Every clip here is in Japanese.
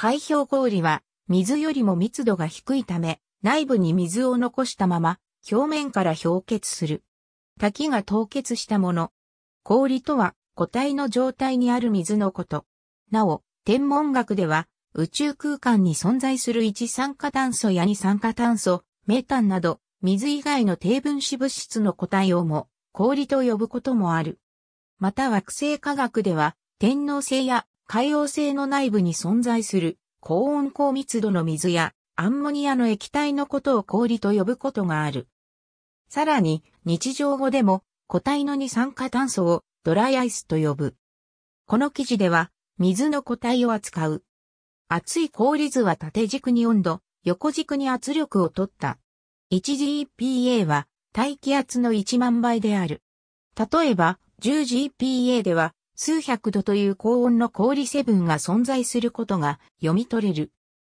海氷氷は水よりも密度が低いため、内部に水を残したまま表面から氷結する。滝が凍結したもの。氷とは固体の状態にある水のこと。なお、天文学では宇宙空間に存在する一酸化炭素や二酸化炭素、メタンなど水以外の低分子物質の固体をも氷と呼ぶこともある。また惑星科学では天王星や海洋性の内部に存在する高温高密度の水やアンモニアの液体のことを氷と呼ぶことがある。さらに、日常語でも固体の二酸化炭素をドライアイスと呼ぶ。この記事では、水の固体を扱う。熱い氷図は縦軸に温度、横軸に圧力を取った。1GPA は大気圧の1万倍である。例えば、10GPA では数百度という高温の氷成分が存在することが読み取れる。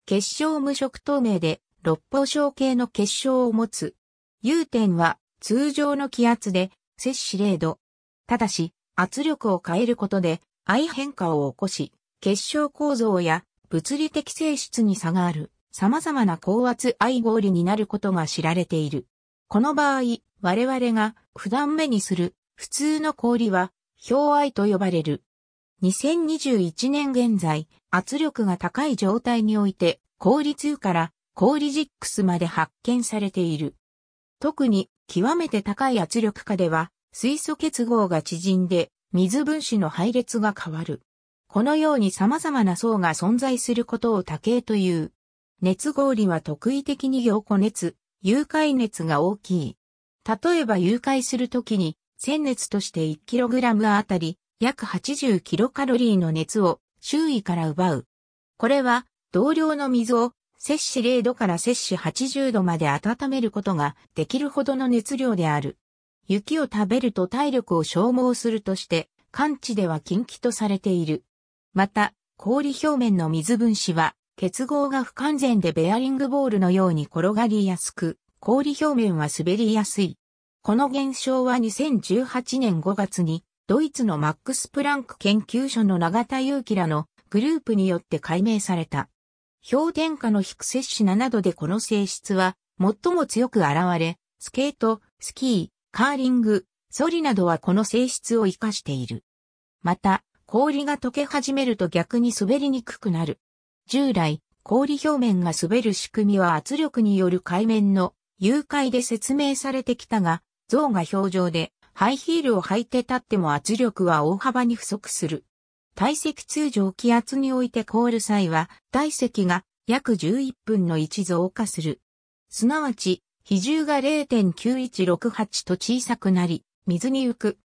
結晶無色透明で、六方晶系の結晶を持つ。融点は通常の気圧で、摂氏0度。ただし、圧力を変えることで、相変化を起こし、結晶構造や物理的性質に差がある、様々な高圧愛氷になることが知られている。この場合、我々が普段目にする普通の氷は氷愛と呼ばれる。2021年現在、圧力が高い状態において、氷中から氷ジックスまで発見されている。特に、極めて高い圧力下では、水素結合が縮んで、水分子の配列が変わる。このように様々な層が存在することを多形という。熱氷は特異的に凝固熱、融解熱が大きい。例えば融解するときに鮮熱として 1kg あたり約 80kcal の熱を周囲から奪う。これは同量の水を摂氏0度から摂氏80度まで温めることができるほどの熱量である。雪を食べると体力を消耗するとして、寒地では禁忌とされている。また、氷表面の水分子は、結合が不完全でベアリングボールのように転がりやすく、氷表面は滑りやすい。この現象は2018年5月に、ドイツのマックス・プランク研究所の永田祐樹らのグループによって解明された。氷点下の低摂氏7度でこの性質は最も強く現れ、スケート、スキー、カーリング、ソリなどはこの性質を活かしている。また、氷が溶け始めると逆に滑りにくくなる。従来、氷表面が滑る仕組みは圧力による海面の誘拐で説明されてきたが、像が表情で、ハイヒールを履いて立っても圧力は大幅に不足する。体積通常気圧において凍る際は、体積が約11分の1増加する。すなわち、比重が0.9168と小さくなり、水に浮く。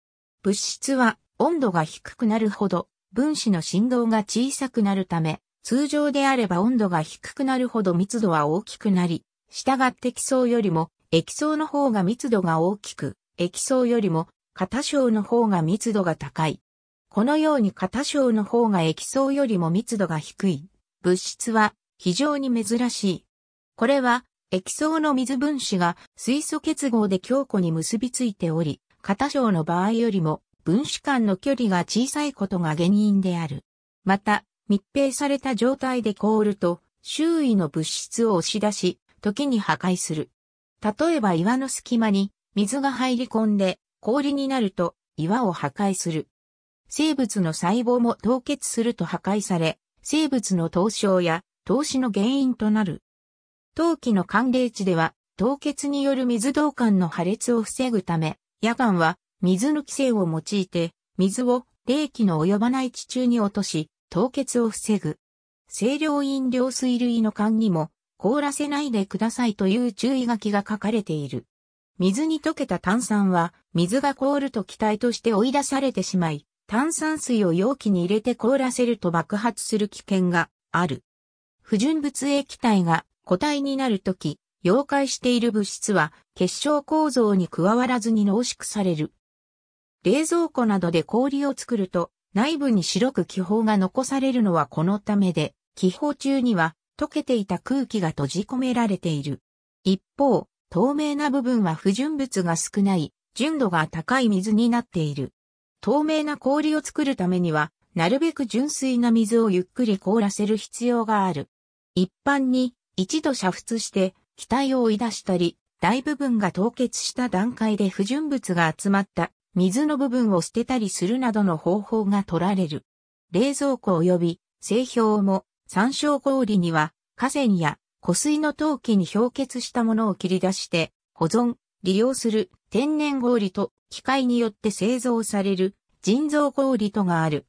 物質は温度が低くなるほど、分子の振動が小さくなるため、通常であれば温度が低くなるほど密度は大きくなり、従って基層よりも液層の方が密度が大きく、液層よりも型章の方が密度が高い。このように型章の方が液層よりも密度が低い。物質は非常に珍しい。これは液層の水分子が水素結合で強固に結びついており、型章の場合よりも分子間の距離が小さいことが原因である。また、密閉された状態で凍ると、周囲の物質を押し出し、時に破壊する。例えば岩の隙間に水が入り込んで氷になると岩を破壊する。生物の細胞も凍結すると破壊され、生物の凍傷や凍死の原因となる。冬季の寒冷地では凍結による水道管の破裂を防ぐため、夜間は水の規制を用いて水を冷気の及ばない地中に落とし、凍結を防ぐ。清涼飲料水類の管にも凍らせないでくださいという注意書きが書かれている。水に溶けた炭酸は、水が凍ると気体として追い出されてしまい、炭酸水を容器に入れて凍らせると爆発する危険がある。不純物液体が固体になるとき、溶解している物質は結晶構造に加わらずに濃縮される。冷蔵庫などで氷を作ると内部に白く気泡が残されるのはこのためで、気泡中には溶けていた空気が閉じ込められている。一方、透明な部分は不純物が少ない、純度が高い水になっている。透明な氷を作るためには、なるべく純粋な水をゆっくり凍らせる必要がある。一般に、一度煮沸して、気体を追い出したり、大部分が凍結した段階で不純物が集まった水の部分を捨てたりするなどの方法が取られる。冷蔵庫及び製氷も山椒氷には河川や湖水の陶器に氷結したものを切り出して保存、利用する天然氷と機械によって製造される人造氷とがある。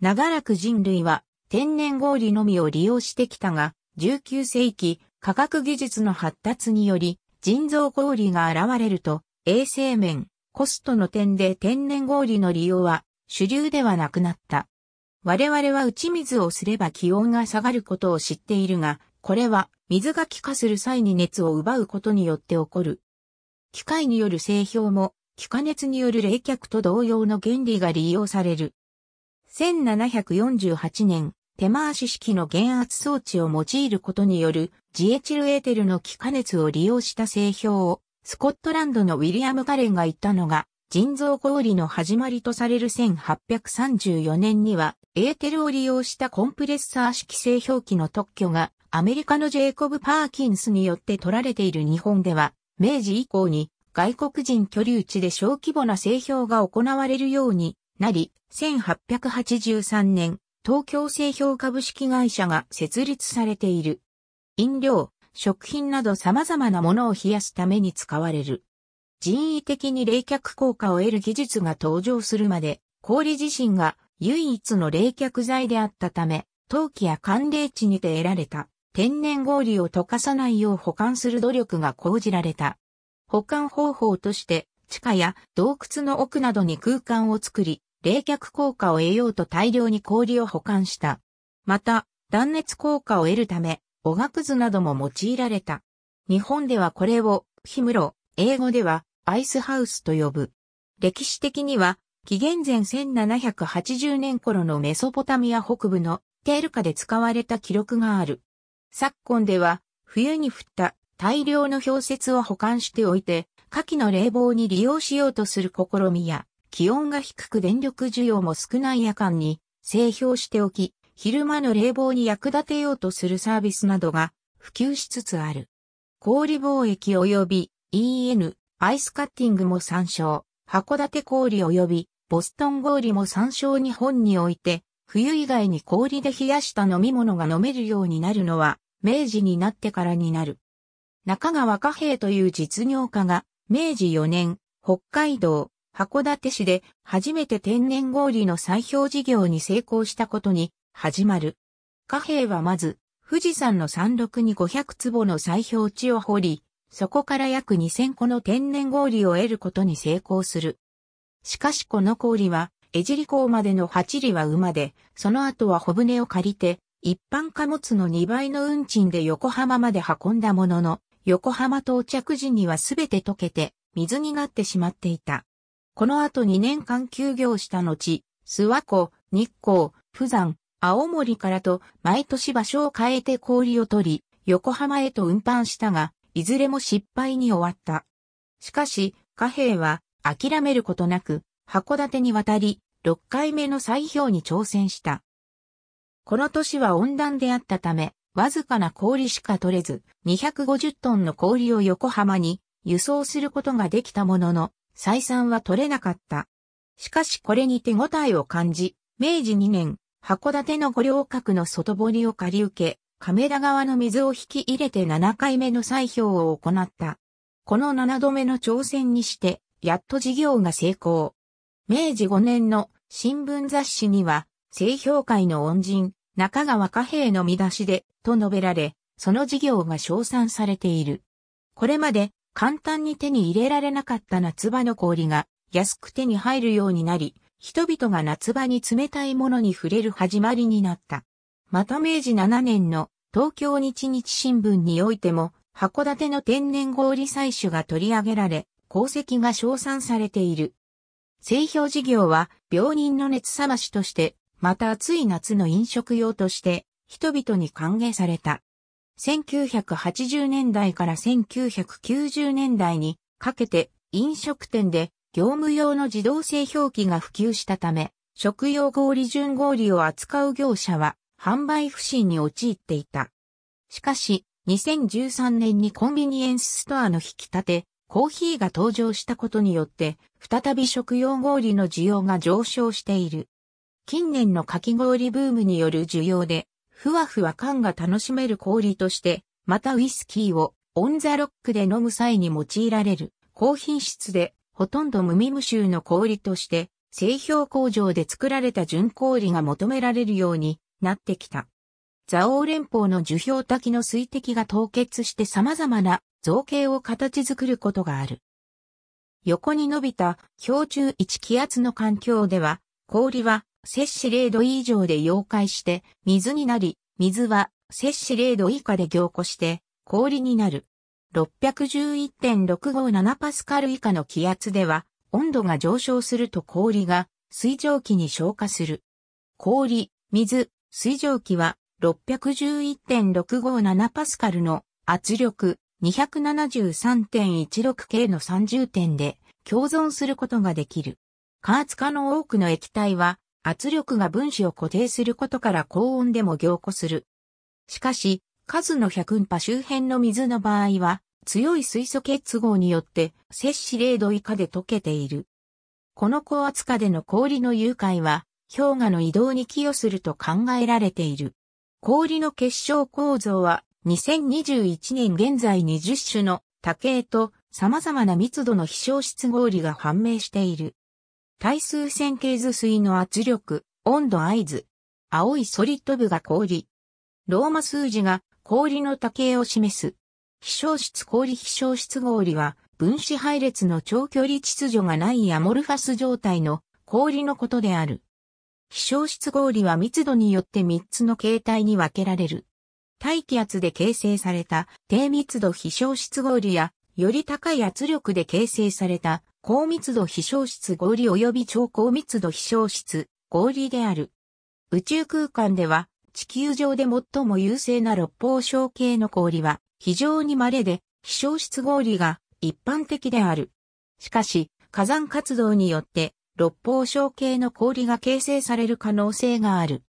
長らく人類は天然氷のみを利用してきたが、19世紀科学技術の発達により人造氷が現れると衛生面、コストの点で天然氷の利用は主流ではなくなった。我々は打ち水をすれば気温が下がることを知っているが、これは水が気化する際に熱を奪うことによって起こる。機械による製氷も気化熱による冷却と同様の原理が利用される。1748年、手回し式の減圧装置を用いることによるジエチルエーテルの気化熱を利用した製氷をスコットランドのウィリアム・カレンが言ったのが人造氷の始まりとされる1834年にはエーテルを利用したコンプレッサー式製氷機の特許がアメリカのジェイコブ・パーキンスによって取られている日本では、明治以降に外国人居留地で小規模な製氷が行われるようになり、1883年、東京製氷株式会社が設立されている。飲料、食品など様々なものを冷やすために使われる。人為的に冷却効果を得る技術が登場するまで、氷自身が唯一の冷却剤であったため、陶器や寒冷地にて得られた天然氷を溶かさないよう保管する努力が講じられた。保管方法として地下や洞窟の奥などに空間を作り、冷却効果を得ようと大量に氷を保管した。また、断熱効果を得るため、おがくずなども用いられた。日本ではこれを、氷室、英語では、アイスハウスと呼ぶ。歴史的には、紀元前1780年頃のメソポタミア北部のテールカで使われた記録がある。昨今では、冬に降った大量の氷雪を保管しておいて、夏季の冷房に利用しようとする試みや、気温が低く電力需要も少ない夜間に製氷しておき、昼間の冷房に役立てようとするサービスなどが普及しつつある。氷貿易及び EN、アイスカッティングも参照。函館氷及びボストン氷も参照日本において、冬以外に氷で冷やした飲み物が飲めるようになるのは、明治になってからになる。中川貨幣という実業家が、明治4年、北海道、函館市で初めて天然氷の採氷事業に成功したことに始まる。貨幣はまず、富士山の山麓に500坪の採氷地を掘り、そこから約2000個の天然氷を得ることに成功する。しかしこの氷は、江尻港までの8里は馬で、その後は小舟を借りて、一般貨物の2倍の運賃で横浜まで運んだものの、横浜到着時にはすべて溶けて、水になってしまっていた。この後2年間休業した後、諏訪湖、日光、釜山、青森からと毎年場所を変えて氷を取り、横浜へと運搬したが、いずれも失敗に終わった。しかし、貨幣は諦めることなく、函館に渡り、6回目の再氷に挑戦した。この年は温暖であったため、わずかな氷しか取れず、250トンの氷を横浜に輸送することができたものの、採算は取れなかった。しかしこれに手応えを感じ、明治2年、函館の五稜郭の外堀を借り受け、亀田川の水を引き入れて7回目の採氷を行った。この7度目の挑戦にして、やっと事業が成功。明治5年の新聞雑誌には、製氷会の恩人、中川貨幣の見出しで、と述べられ、その事業が称賛されている。これまで簡単に手に入れられなかった夏場の氷が安く手に入るようになり、人々が夏場に冷たいものに触れる始まりになった。また明治7年の東京日日新聞においても、函館の天然氷採取が取り上げられ、功績が称賛されている。製氷事業は病人の熱冷ましとして、また暑い夏の飲食用として、人々に歓迎された。1980年代から1990年代にかけて飲食店で業務用の自動製氷機が普及したため、食用氷純氷を扱う業者は販売不振に陥っていた。しかし、2013年にコンビニエンスストアの引き立て、コーヒーが登場したことによって、再び食用氷の需要が上昇している。近年のかき氷ブームによる需要で、ふわふわ感が楽しめる氷として、またウイスキーをオンザロックで飲む際に用いられる高品質でほとんど無味無臭の氷として製氷工場で作られた純氷が求められるようになってきた。蔵王連邦の樹氷滝の水滴が凍結して様々な造形を形作ることがある。横に伸びた氷柱1気圧の環境では、氷は摂氏0度以上で溶解して水になり、水は摂氏0度以下で凝固して氷になる。611.657パスカル以下の気圧では、温度が上昇すると氷が水蒸気に消化する。氷、水、水蒸気は611.657パスカルの圧力、273.16K の30点で共存することができる。加圧化の多くの液体は圧力が分子を固定することから高温でも凝固する。しかし、数の100波周辺の水の場合は強い水素結合によって摂氏0度以下で溶けている。この高圧化での氷の融解は氷河の移動に寄与すると考えられている。氷の結晶構造は2021年現在20種の多形と様々な密度の飛翔質氷が判明している。対数線形図水の圧力、温度合図。青いソリッド部が氷。ローマ数字が氷の多形を示す。飛翔質氷飛翔質氷は分子配列の長距離秩序がないアモルファス状態の氷のことである。飛翔質氷は密度によって3つの形態に分けられる。大気圧で形成された低密度飛翔質氷や、より高い圧力で形成された高密度飛翔質氷及び超高密度飛翔質氷である。宇宙空間では地球上で最も優勢な六方小系の氷は非常に稀で飛翔質氷が一般的である。しかし火山活動によって六方小系の氷が形成される可能性がある。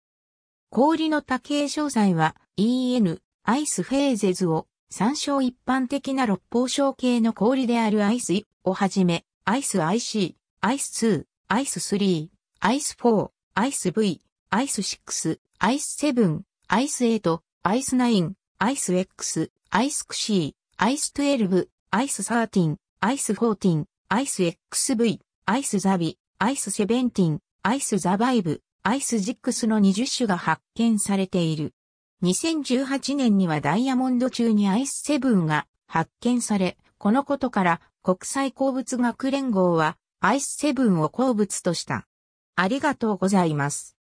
氷の多形詳細は EN、アイスフェーゼズを、参照一般的な六方晶系の氷であるアイスをはじめ、アイス IC、アイス2、アイス3、アイス4、アイス V、アイス6、アイス7、アイス8、アイス9、アイス X、アイス C、アイス12、アイス13、アイス14、アイス XV、アイスザビ、アイスセ7ンティン、アイスザバイブ、アイスジックスの20種が発見されている。2018年にはダイヤモンド中にアイスセブンが発見され、このことから国際鉱物学連合はアイスセブンを鉱物とした。ありがとうございます。